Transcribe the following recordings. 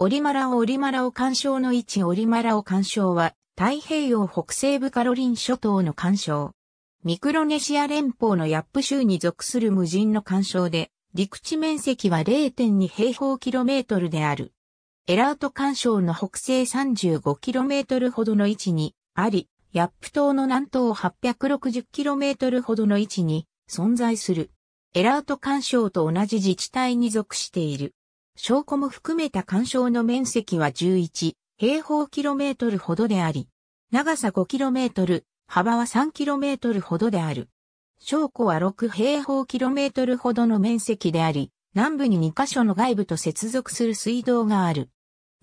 オリマラオオリマラオ干渉の位置オリマラオ干渉は太平洋北西部カロリン諸島の干渉。ミクロネシア連邦のヤップ州に属する無人の干渉で陸地面積は0.2平方キロメートルである。エラート干渉の北西35キロメートルほどの位置にあり、ヤップ島の南東860キロメートルほどの位置に存在する。エラート干渉と同じ自治体に属している。証拠も含めた干渉の面積は11平方キロメートルほどであり、長さ5キロメートル、幅は3キロメートルほどである。証拠は6平方キロメートルほどの面積であり、南部に2カ所の外部と接続する水道がある。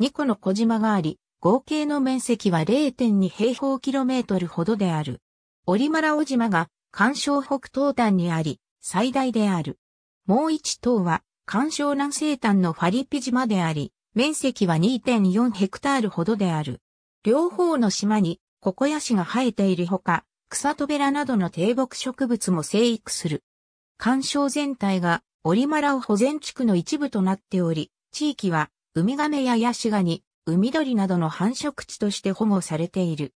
2個の小島があり、合計の面積は0.2平方キロメートルほどである。オリマラ島が干渉北東端にあり、最大である。もう1島は干渉南西端のファリピ島であり、面積は2.4ヘクタールほどである。両方の島にココヤシが生えているほか、草トベラなどの低木植物も生育する。干渉全体がオリマラオ保全地区の一部となっており、地域はウミガメやヤシガニ、海鳥などの繁殖地として保護されている。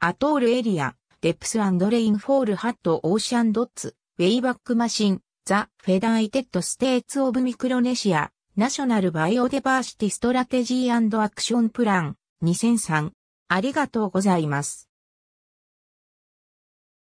アトールエリア、デプスレインフォールハットオーシャンドッツ、ウェイバックマシン、The Federated States of Micronesia National Biodiversity Strategy and Action Plan 2003ありがとうございます。